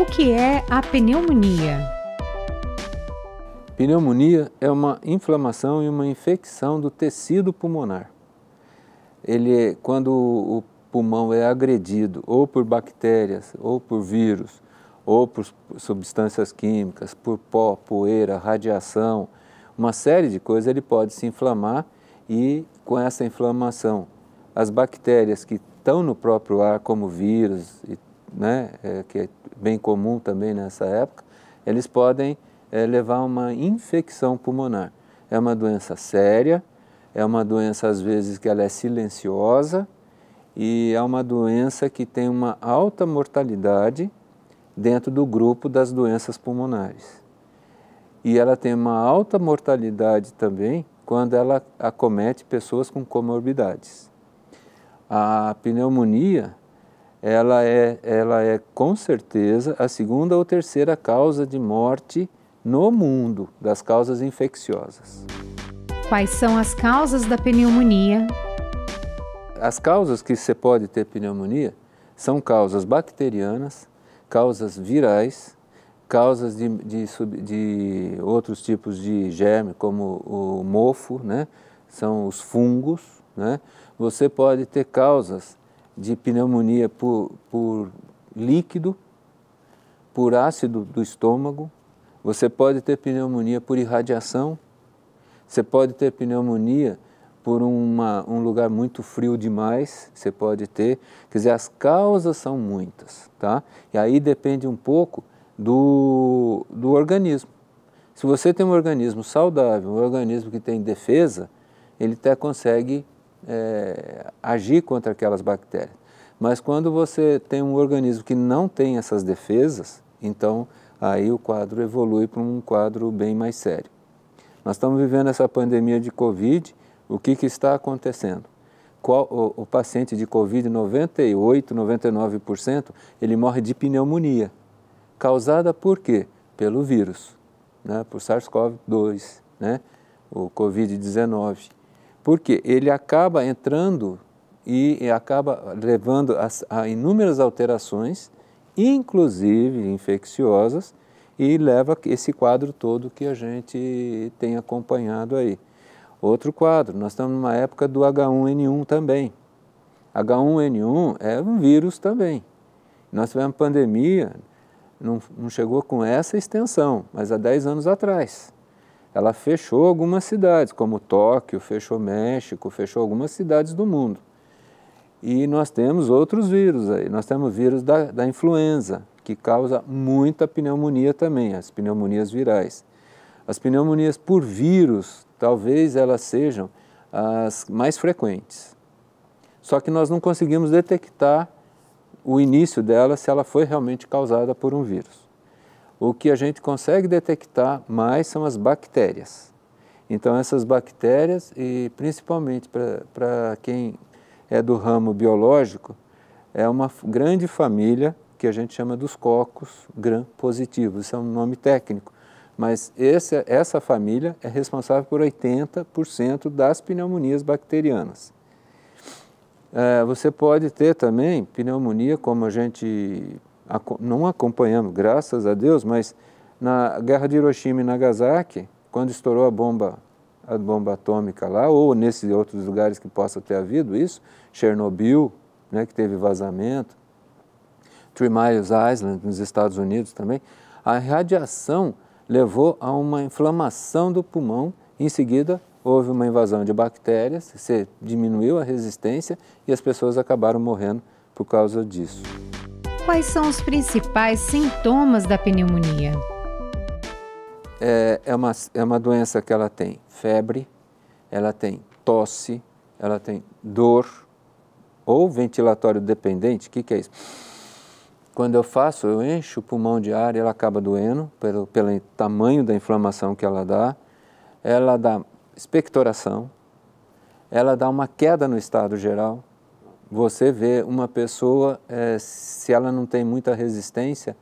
O que é a pneumonia? Pneumonia é uma inflamação e uma infecção do tecido pulmonar. Ele, é, quando o pulmão é agredido ou por bactérias, ou por vírus, ou por substâncias químicas, por pó, poeira, radiação, uma série de coisas, ele pode se inflamar e com essa inflamação, as bactérias que estão no próprio ar, como vírus e né, é, que é bem comum também nessa época, eles podem é, levar a uma infecção pulmonar. É uma doença séria, é uma doença às vezes que ela é silenciosa e é uma doença que tem uma alta mortalidade dentro do grupo das doenças pulmonares. E ela tem uma alta mortalidade também quando ela acomete pessoas com comorbidades. A pneumonia ela é, ela é com certeza a segunda ou terceira causa de morte no mundo das causas infecciosas. Quais são as causas da pneumonia? As causas que você pode ter pneumonia são causas bacterianas, causas virais, causas de, de, de outros tipos de germe, como o mofo, né? são os fungos. Né? Você pode ter causas de pneumonia por, por líquido, por ácido do estômago, você pode ter pneumonia por irradiação, você pode ter pneumonia por uma, um lugar muito frio demais, você pode ter. Quer dizer, as causas são muitas, tá? E aí depende um pouco do, do organismo. Se você tem um organismo saudável, um organismo que tem defesa, ele até consegue é, agir contra aquelas bactérias. Mas quando você tem um organismo que não tem essas defesas, então aí o quadro evolui para um quadro bem mais sério. Nós estamos vivendo essa pandemia de Covid, o que, que está acontecendo? Qual, o, o, paciente de Covid, 98, 99%, ele morre de pneumonia. Causada por quê? Pelo vírus, né? por SARS-CoV-2, né? o Covid-19 porque ele acaba entrando e acaba levando a, inúmeras alterações, inclusive infecciosas, e leva esse quadro todo que a gente tem acompanhado aí. Outro quadro, nós estamos numa época do H1N1 também. H1N1 é um vírus também. Nós tivemos pandemia, não, não chegou com essa extensão, mas há 10 anos atrás ela fechou algumas cidades, como Tóquio, fechou México, fechou algumas cidades do mundo. E nós temos outros vírus aí. Nós temos o vírus da, da influenza, que causa muita pneumonia também, as pneumonias virais. As pneumonias por vírus, talvez elas sejam as mais frequentes. Só que nós não conseguimos detectar o início dela se ela foi realmente causada por um vírus o que a gente consegue detectar mais são as bactérias. Então, essas bactérias, e principalmente para quem é do ramo biológico, é uma grande família que a gente chama dos cocos gram-positivos. Isso é um nome técnico. Mas essa, essa família é responsável por 80% das pneumonias bacterianas. É, você pode ter também pneumonia, como a gente não acompanhamos, graças a Deus, mas na guerra de Hiroshima e Nagasaki, quando estourou a bomba, a bomba atômica lá, ou nesses outros lugares que possa ter havido isso, Chernobyl, né, que teve vazamento, Three Miles Island, nos Estados Unidos também, a radiação levou a uma inflamação do pulmão, em seguida houve uma invasão de bactérias, se diminuiu a resistência e as pessoas acabaram morrendo por causa disso. Quais são os principais sintomas da pneumonia? É, é, uma, é uma doença que ela tem febre, ela tem tosse, ela tem dor ou ventilatório dependente. O que, que é isso? Quando eu faço, eu encho o pulmão de ar e ela acaba doendo pelo, pelo tamanho da inflamação que ela dá. Ela dá expectoração, ela dá uma queda no estado geral, você vê uma pessoa, é, se ela não tem muita resistência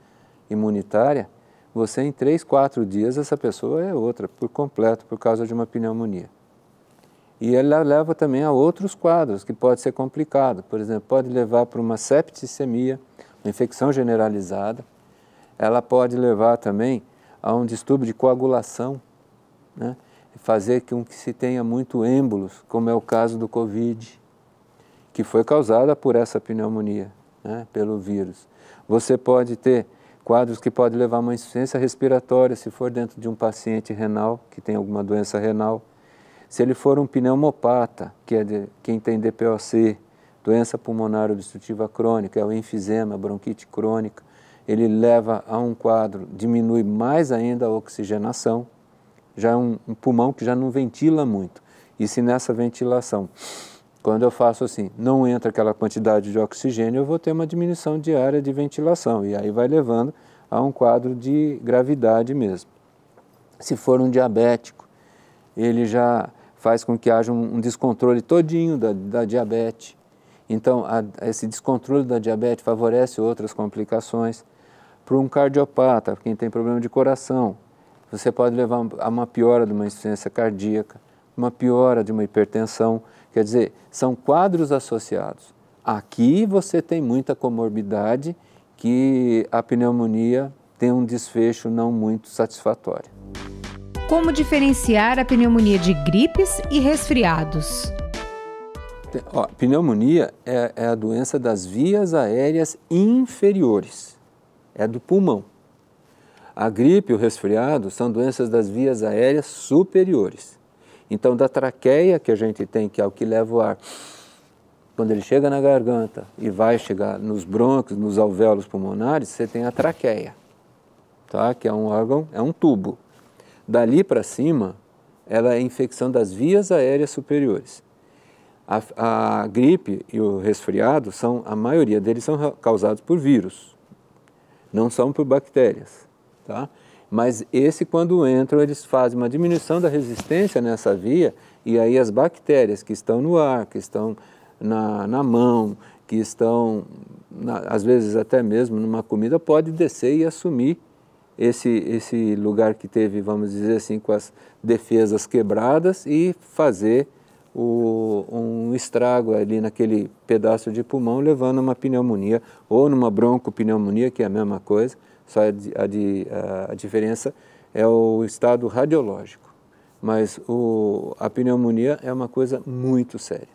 imunitária, você em três, quatro dias essa pessoa é outra, por completo, por causa de uma pneumonia. E ela leva também a outros quadros, que pode ser complicado. Por exemplo, pode levar para uma septicemia, uma infecção generalizada. Ela pode levar também a um distúrbio de coagulação, né? fazer com que se tenha muito êmbolos, como é o caso do Covid que foi causada por essa pneumonia, né, pelo vírus. Você pode ter quadros que podem levar a uma insuficiência respiratória, se for dentro de um paciente renal, que tem alguma doença renal. Se ele for um pneumopata, que é de, quem tem DPOC, doença pulmonar obstrutiva crônica, é o enfisema, bronquite crônica, ele leva a um quadro, diminui mais ainda a oxigenação, já é um, um pulmão que já não ventila muito. E se nessa ventilação quando eu faço assim, não entra aquela quantidade de oxigênio, eu vou ter uma diminuição diária de ventilação, e aí vai levando a um quadro de gravidade mesmo. Se for um diabético, ele já faz com que haja um descontrole todinho da, da diabetes. Então, a, esse descontrole da diabetes favorece outras complicações. Para um cardiopata, quem tem problema de coração, você pode levar a uma piora de uma insuficiência cardíaca, uma piora de uma hipertensão. Quer dizer, são quadros associados. Aqui você tem muita comorbidade que a pneumonia tem um desfecho não muito satisfatório. Como diferenciar a pneumonia de gripes e resfriados? Ó, pneumonia é, é a doença das vias aéreas inferiores, é do pulmão. A gripe e o resfriado são doenças das vias aéreas superiores. Então, da traqueia que a gente tem, que é o que leva o ar, quando ele chega na garganta e vai chegar nos brônquios, nos alvéolos pulmonares, você tem a traqueia, tá? que é um órgão, é um tubo. Dali para cima, ela é infecção das vias aéreas superiores. A, a, gripe e o resfriado são, a maioria deles são causados por vírus, não são por bactérias, tá? Mas esse, quando entram, eles fazem uma diminuição da resistência nessa via e aí as bactérias que estão no ar, que estão na, na mão, que estão, na, às vezes até mesmo numa comida, pode descer e assumir esse, esse lugar que teve, vamos dizer assim, com as defesas quebradas e fazer o, um estrago ali naquele pedaço de pulmão, levando a uma pneumonia ou numa broncopneumonia, que é a mesma coisa, só a, de, a, a, diferença é o estado radiológico. Mas o, a pneumonia é uma coisa muito séria.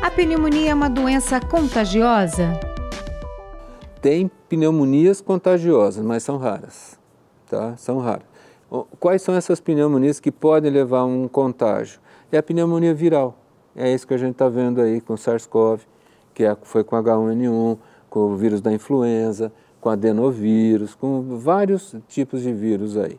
A pneumonia é uma doença contagiosa? Tem pneumonias contagiosas, mas são raras. Tá? São raras. Quais são essas pneumonias que podem levar a um contágio? É a pneumonia viral. É isso que a gente está vendo aí com SARS-CoV, que é, foi com H1N1, com o vírus da influenza, com adenovírus, com vários tipos de vírus aí.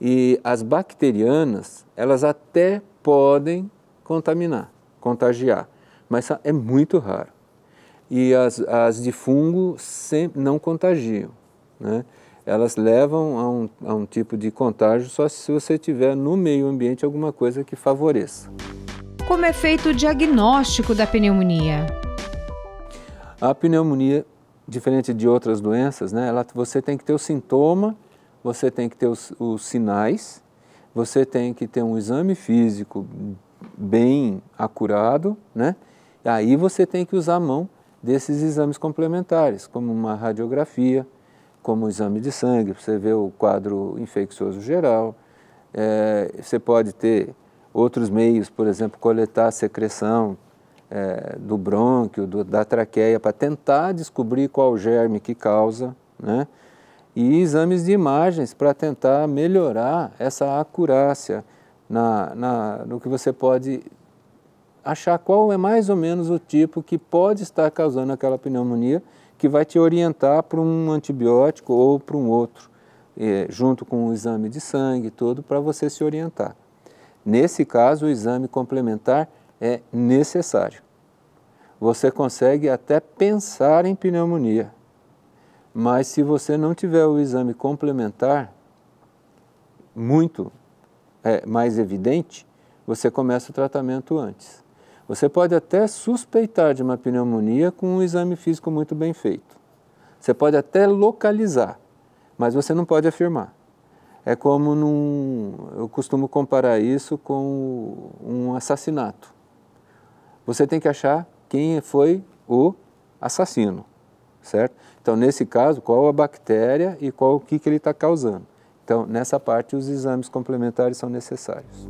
E as bacterianas, elas até podem contaminar, contagiar, mas é muito raro. E as, as de fungo sempre não contagiam, né? Elas levam a um, a um tipo de contágio só se você tiver no meio ambiente alguma coisa que favoreça. Como é feito o diagnóstico da pneumonia? A pneumonia diferente de outras doenças, né, ela, você tem que ter o sintoma, você tem que ter os, os sinais, você tem que ter um exame físico bem acurado, né? Aí você tem que usar a mão desses exames complementares, como uma radiografia, como um exame de sangue, para você ver o quadro infeccioso geral. É, você pode ter outros meios, por exemplo, coletar secreção é, do brônquio, do, da traqueia, para tentar descobrir qual germe que causa, né? e exames de imagens para tentar melhorar essa acurácia na, na, no que você pode achar qual é mais ou menos o tipo que pode estar causando aquela pneumonia, que vai te orientar para um antibiótico ou para um outro, é, junto com o exame de sangue todo, para você se orientar. Nesse caso, o exame complementar é necessário. Você consegue até pensar em pneumonia, mas se você não tiver o exame complementar, muito é, mais evidente, você começa o tratamento antes. Você pode até suspeitar de uma pneumonia com um exame físico muito bem feito. Você pode até localizar, mas você não pode afirmar. É como num. Eu costumo comparar isso com um assassinato você tem que achar quem foi o assassino, certo? Então, nesse caso, qual a bactéria e qual o que, que ele está causando. Então, nessa parte, os exames complementares são necessários.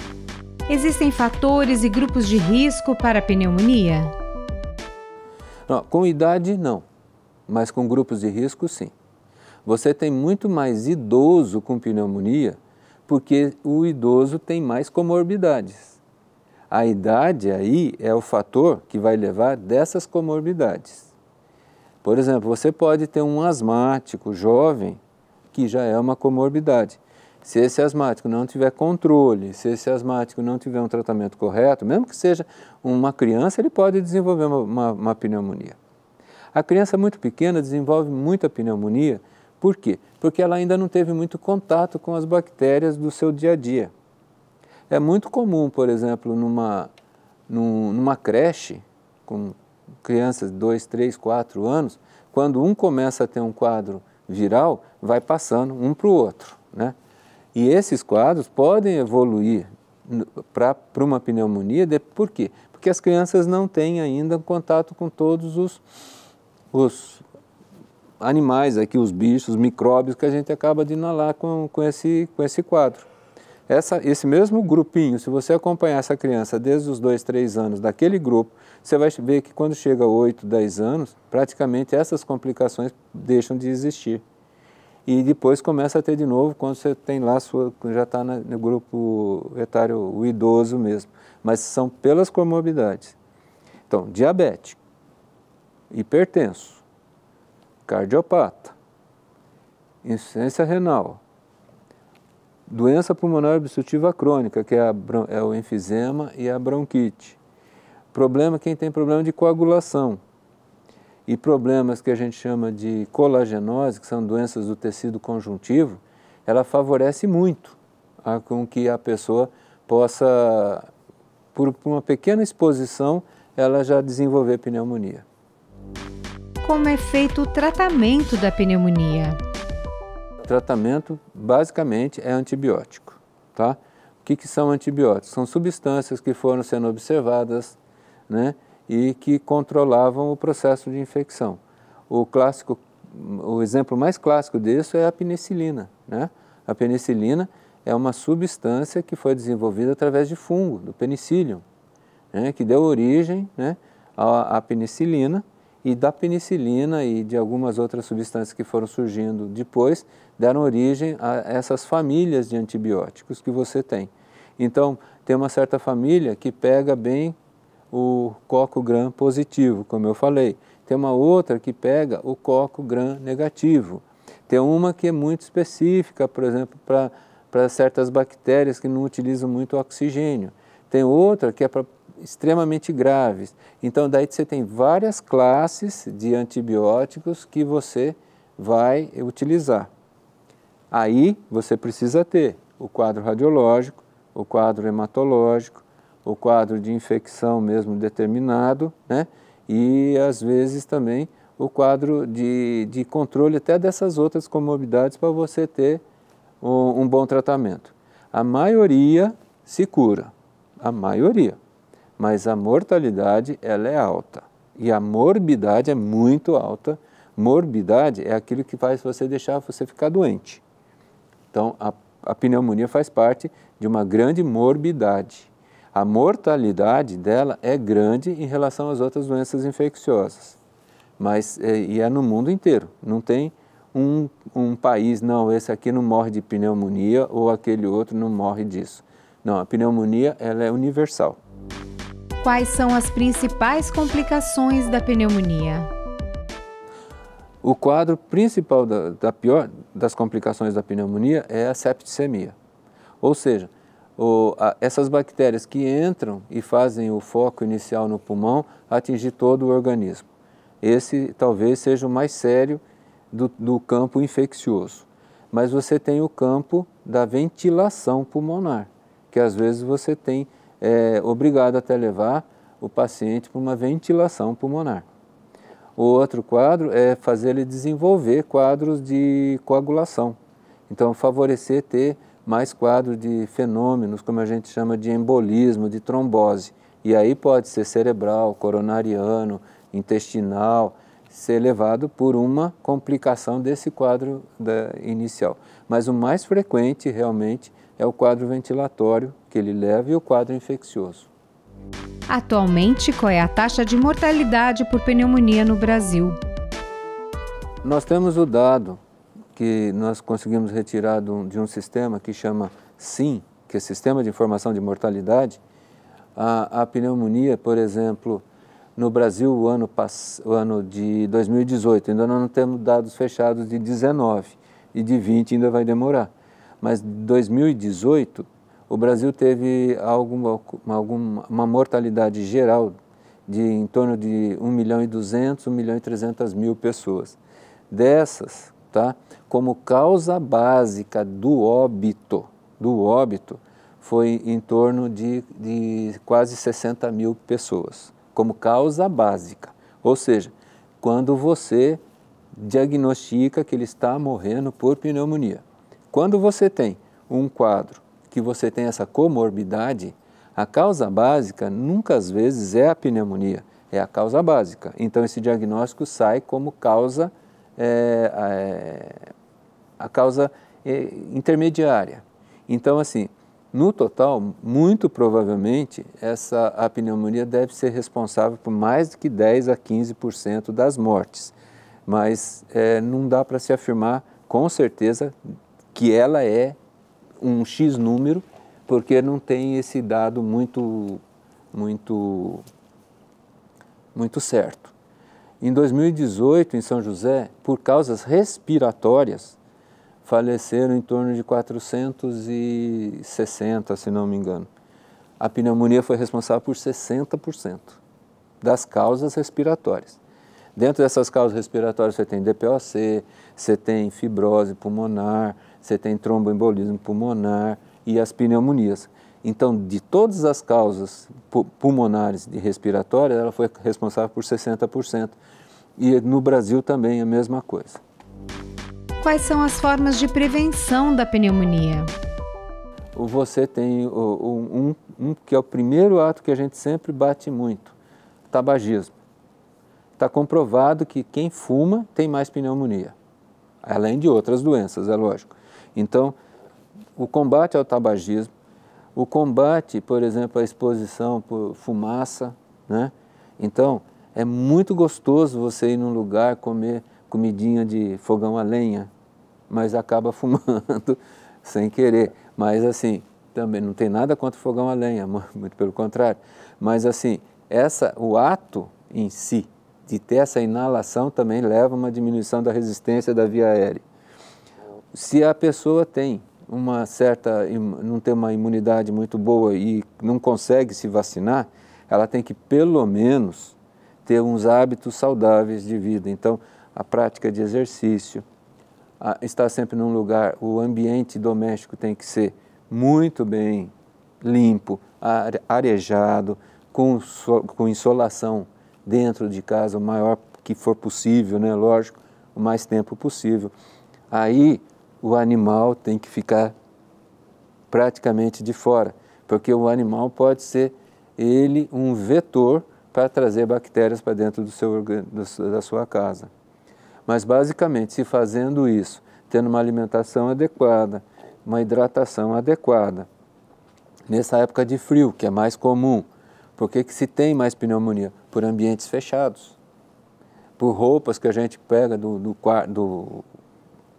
Existem fatores e grupos de risco para pneumonia? Não, com idade, não, mas com grupos de risco, sim. Você tem muito mais idoso com pneumonia, porque o idoso tem mais comorbidades. A idade aí é o fator que vai levar dessas comorbidades. Por exemplo, você pode ter um asmático jovem, que já é uma comorbidade. Se esse asmático não tiver controle, se esse asmático não tiver um tratamento correto, mesmo que seja uma criança, ele pode desenvolver uma, uma, uma pneumonia. A criança muito pequena desenvolve muita pneumonia, por quê? Porque ela ainda não teve muito contato com as bactérias do seu dia a dia. É muito comum, por exemplo, numa, numa creche, com crianças de 2, 3, 4 anos, quando um começa a ter um quadro viral, vai passando um para o outro. Né? E esses quadros podem evoluir para uma pneumonia, de, por quê? Porque as crianças não têm ainda contato com todos os, os animais aqui, os bichos, os micróbios que a gente acaba de inalar com, com, esse, com esse quadro. Essa, esse mesmo grupinho, se você acompanhar essa criança desde os 2, 3 anos daquele grupo, você vai ver que quando chega a 8, 10 anos, praticamente essas complicações deixam de existir. E depois começa a ter de novo quando você tem lá sua, já está no grupo etário, o idoso mesmo. Mas são pelas comorbidades. Então, diabético, hipertenso, cardiopata, insuficiência renal, doença pulmonar obstrutiva crônica, que é, a, é o enfisema e a bronquite. Problema quem tem problema de coagulação. E problemas que a gente chama de colagenose, que são doenças do tecido conjuntivo, ela favorece muito a, com que a pessoa possa, por uma pequena exposição, ela já desenvolver pneumonia. Como é feito o tratamento da pneumonia? tratamento basicamente é antibiótico. Tá? O que, que são antibióticos? São substâncias que foram sendo observadas né, e que controlavam o processo de infecção. O, clássico, o exemplo mais clássico disso é a penicilina. Né? A penicilina é uma substância que foi desenvolvida através de fungo, do penicillium, né, que deu origem né, à, à penicilina, e da penicilina e de algumas outras substâncias que foram surgindo depois, deram origem a essas famílias de antibióticos que você tem. Então, tem uma certa família que pega bem o coco gram positivo, como eu falei. Tem uma outra que pega o coco gram negativo. Tem uma que é muito específica, por exemplo, para certas bactérias que não utilizam muito oxigênio. Tem outra que é para extremamente graves. Então, daí você tem várias classes de antibióticos que você vai utilizar. Aí você precisa ter o quadro radiológico, o quadro hematológico, o quadro de infecção mesmo determinado, né? E às vezes também o quadro de, de controle até dessas outras comorbidades para você ter um, um bom tratamento. A maioria se cura, a maioria, mas a mortalidade ela é alta e a morbidade é muito alta. Morbidade é aquilo que faz você deixar você ficar doente. Então, a, a pneumonia faz parte de uma grande morbidade. A mortalidade dela é grande em relação às outras doenças infecciosas, mas é, e é no mundo inteiro. Não tem um, um país, não, esse aqui não morre de pneumonia ou aquele outro não morre disso. Não, a pneumonia ela é universal. Quais são as principais complicações da pneumonia? O quadro principal da, da pior, das complicações da pneumonia é a septicemia. Ou seja, o, a, essas bactérias que entram e fazem o foco inicial no pulmão atingir todo o organismo. Esse talvez seja o mais sério do, do campo infeccioso. Mas você tem o campo da ventilação pulmonar, que às vezes você tem é, obrigado até levar o paciente para uma ventilação pulmonar. O outro quadro é fazer ele desenvolver quadros de coagulação. Então, favorecer ter mais quadro de fenômenos, como a gente chama de embolismo, de trombose. E aí pode ser cerebral, coronariano, intestinal, ser levado por uma complicação desse quadro da, inicial. Mas o mais frequente realmente é o quadro ventilatório que ele leva e o quadro infeccioso. Atualmente, qual é a taxa de mortalidade por pneumonia no Brasil? Nós temos o dado que nós conseguimos retirar de um, de um sistema que chama SIM, que é Sistema de Informação de Mortalidade. A, a pneumonia, por exemplo, no Brasil, o ano, pass... o ano de 2018, ainda não temos dados fechados de 19 e de 20 ainda vai demorar. Mas 2018, o Brasil teve alguma, alguma, uma mortalidade geral de em torno de 1 milhão e 200, 1 milhão e 300 mil pessoas. Dessas, tá, como causa básica do óbito, do óbito, foi em torno de, de quase 60 mil pessoas, como causa básica. Ou seja, quando você diagnostica que ele está morrendo por pneumonia. Quando você tem um quadro que você tem essa comorbidade, a causa básica nunca às vezes é a pneumonia, é a causa básica. Então esse diagnóstico sai como causa, é, a, é, a causa é, intermediária. Então assim, no total, muito provavelmente, essa a pneumonia deve ser responsável por mais de que 10 a 15% das mortes. Mas é, não dá para se afirmar com certeza que ela é um X número, porque não tem esse dado muito, muito, muito certo. Em 2018, em São José, por causas respiratórias, faleceram em torno de 460, se não me engano. A pneumonia foi responsável por 60% das causas respiratórias. Dentro dessas causas respiratórias você tem DPOC, você tem fibrose pulmonar, você tem tromboembolismo pulmonar e as pneumonias. Então, de todas as causas pulmonares e respiratórias, ela foi responsável por 60%. E no Brasil também a mesma coisa. Quais são as formas de prevenção da pneumonia? Você tem um, um, um que é o primeiro ato que a gente sempre bate muito: tabagismo está comprovado que quem fuma tem mais pneumonia, além de outras doenças, é lógico. Então, o combate ao tabagismo, o combate, por exemplo, à exposição por fumaça, né? Então, é muito gostoso você ir num lugar comer comidinha de fogão a lenha, mas acaba fumando sem querer. Mas assim, também não tem nada contra fogão a lenha, muito pelo contrário. Mas assim, essa, o ato em si, de ter essa inalação também leva a uma diminuição da resistência da via aérea. Se a pessoa tem uma certa, não tem uma imunidade muito boa e não consegue se vacinar, ela tem que pelo menos ter uns hábitos saudáveis de vida. Então, a prática de exercício, a, estar sempre num lugar, o ambiente doméstico tem que ser muito bem limpo, arejado, com, com insolação dentro de casa o maior que for possível, né? Lógico, o mais tempo possível. Aí o animal tem que ficar praticamente de fora, porque o animal pode ser ele um vetor para trazer bactérias para dentro do seu, da sua casa. Mas basicamente, se fazendo isso, tendo uma alimentação adequada, uma hidratação adequada, nessa época de frio, que é mais comum, por que, que se tem mais pneumonia? Por ambientes fechados, por roupas que a gente pega do, do, do,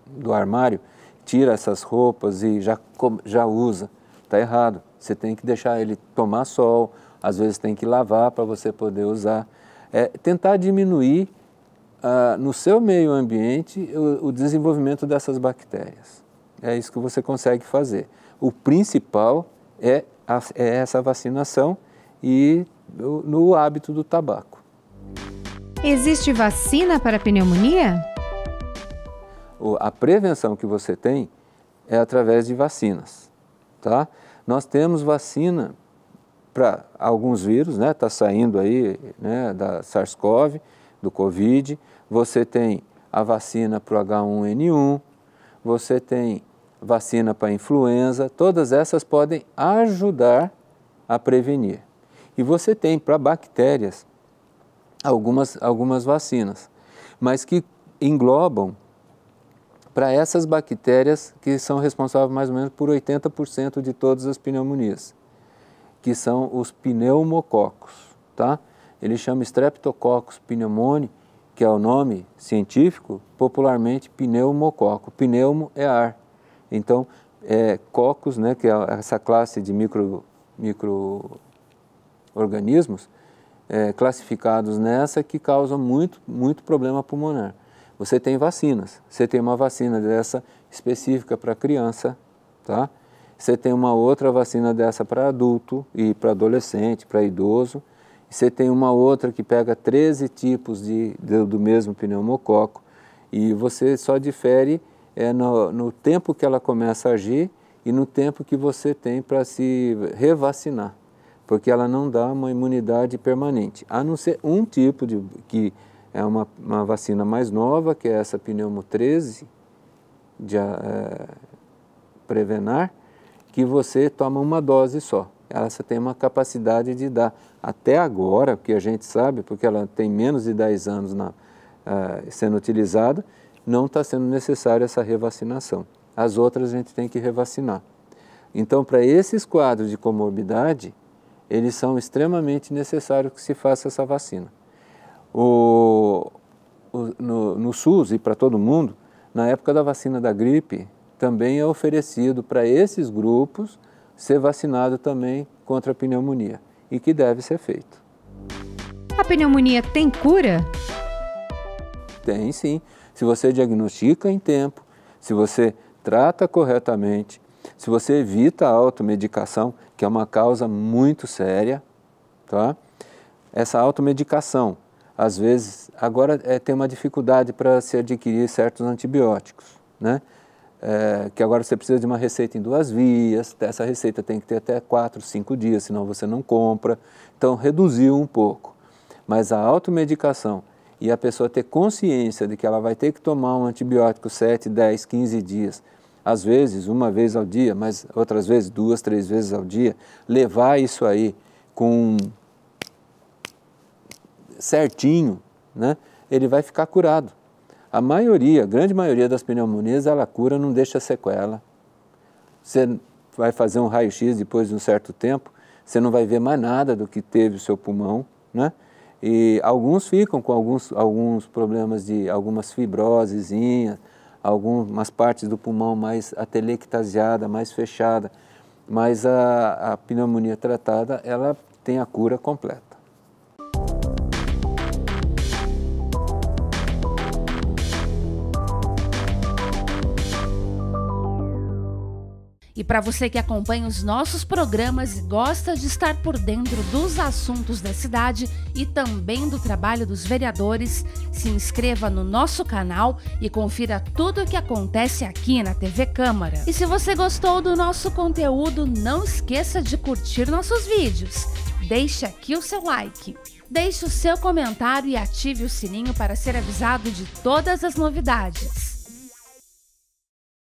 do armário, tira essas roupas e já, já usa. Está errado. Você tem que deixar ele tomar sol, às vezes tem que lavar para você poder usar. É, tentar diminuir ah, no seu meio ambiente o, o desenvolvimento dessas bactérias. É isso que você consegue fazer. O principal é, a, é essa vacinação e no, hábito do tabaco. Existe vacina para pneumonia? A prevenção que você tem é através de vacinas, tá? Nós temos vacina para alguns vírus, né? Está saindo aí né, da SARS-CoV, do Covid. Você tem a vacina para o H1N1, você tem vacina para influenza. Todas essas podem ajudar a prevenir. E você tem para bactérias algumas, algumas vacinas, mas que englobam para essas bactérias que são responsáveis mais ou menos por 80% de todas as pneumonias, que são os pneumococos, tá? Ele chama Streptococcus pneumoniae, que é o nome científico, popularmente pneumococo. Pneumo é ar. Então, é, cocos, né, que é essa classe de micro, micro organismos é, classificados nessa que causam muito, muito problema pulmonar. Você tem vacinas, você tem uma vacina dessa específica para criança, tá? Você tem uma outra vacina dessa para adulto e para adolescente, para idoso. Você tem uma outra que pega 13 tipos de, de do mesmo pneumococo e você só difere é, no, no tempo que ela começa a agir e no tempo que você tem para se revacinar porque ela não dá uma imunidade permanente, a não ser um tipo de, que é uma, uma vacina mais nova, que é essa pneumo 13 de é, Prevenar, que você toma uma dose só. Ela só tem uma capacidade de dar, até agora, o que a gente sabe, porque ela tem menos de 10 anos na, é, sendo utilizada, não está sendo necessária essa revacinação. As outras a gente tem que revacinar. Então, para esses quadros de comorbidade, eles são extremamente necessários que se faça essa vacina. O, o, no, no SUS e para todo mundo, na época da vacina da gripe, também é oferecido para esses grupos ser vacinado também contra a pneumonia e que deve ser feito. A pneumonia tem cura? Tem sim. Se você diagnostica em tempo, se você trata corretamente, se você evita a automedicação, que é uma causa muito séria, tá? essa automedicação, às vezes, agora é, tem uma dificuldade para se adquirir certos antibióticos, né? É, que agora você precisa de uma receita em duas vias, essa receita tem que ter até 4, 5 dias, senão você não compra. Então, reduziu um pouco. Mas a automedicação e a pessoa ter consciência de que ela vai ter que tomar um antibiótico 7, 10, 15 dias às vezes uma vez ao dia, mas outras vezes duas, três vezes ao dia, levar isso aí com certinho, né? Ele vai ficar curado. A maioria, a grande maioria das pneumonias, ela cura, não deixa sequela. Você vai fazer um raio-x depois de um certo tempo, você não vai ver mais nada do que teve o seu pulmão, né? E alguns ficam com alguns, alguns problemas de algumas fibrosezinhas, algumas partes do pulmão mais atelectasiada, mais fechada, mas a, a pneumonia tratada, ela tem a cura completa. Para você que acompanha os nossos programas e gosta de estar por dentro dos assuntos da cidade e também do trabalho dos vereadores, se inscreva no nosso canal e confira tudo o que acontece aqui na TV Câmara. E se você gostou do nosso conteúdo, não esqueça de curtir nossos vídeos. Deixe aqui o seu like. Deixe o seu comentário e ative o sininho para ser avisado de todas as novidades.